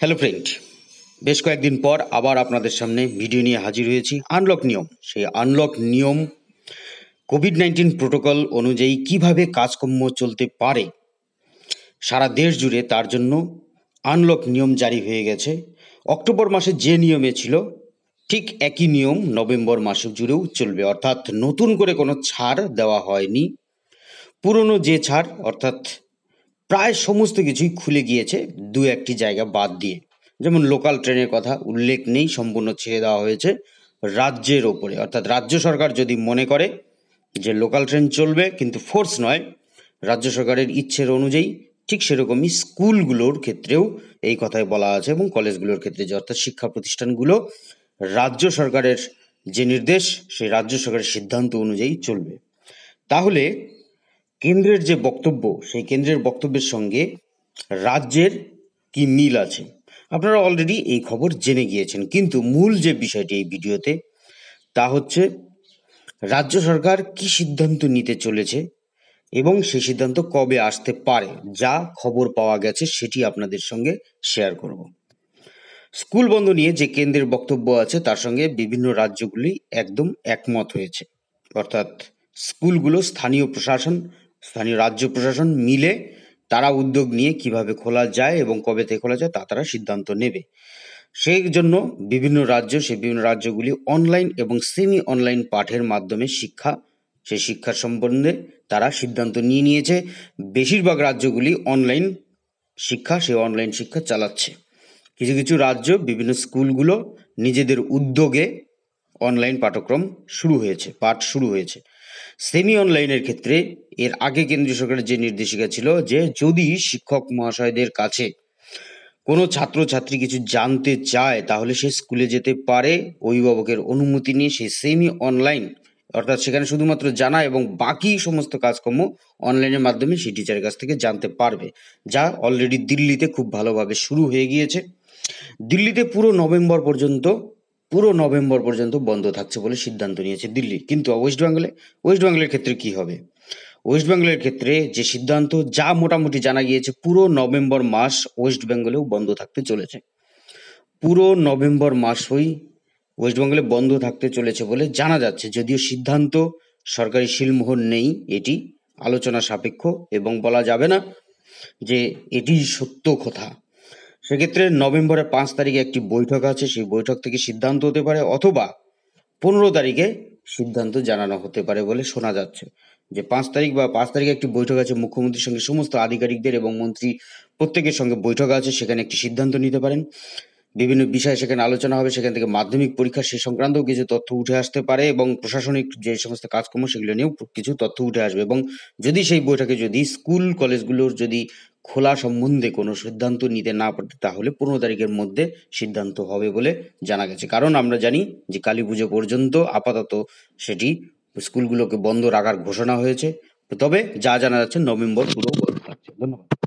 hello friend বেশ কয়েকদিন পর আবার আপনাদের সামনে ভিডিও নিয়ে হাজির হয়েছি আনলক নিয়ম সেই আনলক নিয়ম কোভিড নাইন্টিন প্রোটোকল অনুযায়ী কিভাবে কাজকর্ম চলতে পারে সারা দেশ জুড়ে তার জন্য আনলক নিয়ম জারি হয়ে গেছে অক্টোবর মাসে যে নিয়মে ছিল ঠিক একই নিয়ম নভেম্বর মাস জুড়েও চলবে অর্থাৎ নতুন করে কোনো ছাড় দেওয়া হয়নি পুরনো যে ছাড় অর্থাৎ প্রায় সমস্ত কিছুই খুলে গিয়েছে দু একটি জায়গা বাদ দিয়ে যেমন লোকাল ট্রেনের কথা উল্লেখ নেই সম্পূর্ণ ছেড়ে দেওয়া হয়েছে রাজ্যের ওপরে অর্থাৎ রাজ্য সরকার যদি মনে করে যে লোকাল ট্রেন চলবে কিন্তু ফোর্স নয় রাজ্য সরকারের ইচ্ছের অনুযায়ী ঠিক সেরকমই স্কুলগুলোর ক্ষেত্রেও এই কথাই বলা আছে এবং কলেজগুলোর ক্ষেত্রে যে অর্থাৎ শিক্ষা প্রতিষ্ঠানগুলো রাজ্য সরকারের যে নির্দেশ সেই রাজ্য সরকারের সিদ্ধান্ত অনুযায়ী চলবে তাহলে কেন্দ্রের যে বক্তব্য সেই কেন্দ্রের বক্তব্যের সঙ্গে রাজ্যের কি মিল আছে আপনারা অলরেডি এই খবর জেনে গিয়েছেন কিন্তু মূল যে বিষয়টি এই ভিডিওতে তা হচ্ছে রাজ্য সরকার কি সিদ্ধান্ত নিতে চলেছে এবং সেই সিদ্ধান্ত কবে আসতে পারে যা খবর পাওয়া গেছে সেটি আপনাদের সঙ্গে শেয়ার করব স্কুল বন্ধ নিয়ে যে কেন্দ্রের বক্তব্য আছে তার সঙ্গে বিভিন্ন রাজ্যগুলি একদম একমত হয়েছে অর্থাৎ স্কুলগুলো স্থানীয় প্রশাসন স্থানীয় রাজ্য প্রশাসন মিলে তারা উদ্যোগ নিয়ে কিভাবে খোলা যায় এবং কবে থেকে খোলা যায় তা তারা সিদ্ধান্ত নেবে সেই জন্য বিভিন্ন রাজ্য সে বিভিন্ন রাজ্যগুলি অনলাইন এবং সেমি অনলাইন পাঠের মাধ্যমে শিক্ষা সেই শিক্ষা সম্বন্ধে তারা সিদ্ধান্ত নিয়ে নিয়েছে বেশিরভাগ রাজ্যগুলি অনলাইন শিক্ষা সে অনলাইন শিক্ষা চালাচ্ছে কিছু কিছু রাজ্য বিভিন্ন স্কুলগুলো নিজেদের উদ্যোগে অনলাইন পাঠ্যক্রম শুরু হয়েছে পাঠ শুরু হয়েছে সেমি অনলাইনের ক্ষেত্রে এর আগে কেন্দ্রীয় সরকারের যে নির্দেশিকা ছিল যে যদি শিক্ষক মহাশয়দের কাছে কোনো ছাত্রছাত্রী কিছু জানতে চায় তাহলে সে স্কুলে যেতে পারে অভিভাবকের অনুমতি নিয়ে সে সেমি অনলাইন অর্থাৎ সেখানে শুধুমাত্র জানা এবং বাকি সমস্ত কাজকর্ম অনলাইনের মাধ্যমে সেই টিচারের কাছ থেকে জানতে পারবে যা অলরেডি দিল্লিতে খুব ভালোভাবে শুরু হয়ে গিয়েছে দিল্লিতে পুরো নভেম্বর পর্যন্ত পুরো নভেম্বর পর্যন্ত বন্ধ থাকছে বলে সিদ্ধান্ত নিয়েছে দিল্লি কিন্তু ওয়েস্ট বেঙ্গলে ওয়েস্ট বেঙ্গলের ক্ষেত্রে কি হবে ওয়েস্ট বেঙ্গলের ক্ষেত্রে যে সিদ্ধান্ত যা মোটামুটি জানা গিয়েছে পুরো নভেম্বর মাস ওয়েস্ট বেঙ্গলেও বন্ধ থাকতে চলেছে পুরো নভেম্বর মাসই ওয়েস্ট বেঙ্গলে বন্ধ থাকতে চলেছে বলে জানা যাচ্ছে যদিও সিদ্ধান্ত সরকারি শিলমোহর নেই এটি আলোচনা সাপেক্ষ এবং বলা যাবে না যে এটি সত্য কথা সেক্ষেত্রে নভেম্বরের পাঁচ তারিখে একটি বৈঠক আছে সেই বৈঠক থেকে সিদ্ধান্ত হতে পারে অথবা পনেরো তারিখে সিদ্ধান্ত জানানো হতে পারে বলে শোনা যাচ্ছে যে পাঁচ তারিখ বা পাঁচ তারিখে একটি বৈঠক আছে মুখ্যমন্ত্রীর সঙ্গে সমস্ত আধিকারিকদের এবং মন্ত্রী প্রত্যেকের সঙ্গে বৈঠক আছে সেখানে একটি সিদ্ধান্ত নিতে পারেন বিভিন্ন বিষয়ে সেখানে আলোচনা হবে সেখান থেকে মাধ্যমিক পরীক্ষা সে সংক্রান্তও কিছু তথ্য উঠে আসতে পারে এবং প্রশাসনিক যে সমস্ত কাজকর্ম সেগুলো নিয়েও কিছু তথ্য উঠে আসবে এবং যদি সেই বইটাকে যদি স্কুল কলেজগুলোর যদি খোলা সম্বন্ধে কোনো সিদ্ধান্ত নিতে না পারে তাহলে পনেরো তারিখের মধ্যে সিদ্ধান্ত হবে বলে জানা গেছে কারণ আমরা জানি যে কালী পুজো পর্যন্ত আপাতত সেটি স্কুলগুলোকে বন্ধ রাখার ঘোষণা হয়েছে তবে যা জানা যাচ্ছে নভেম্বর পুরো বন্ধ থাকছে ধন্যবাদ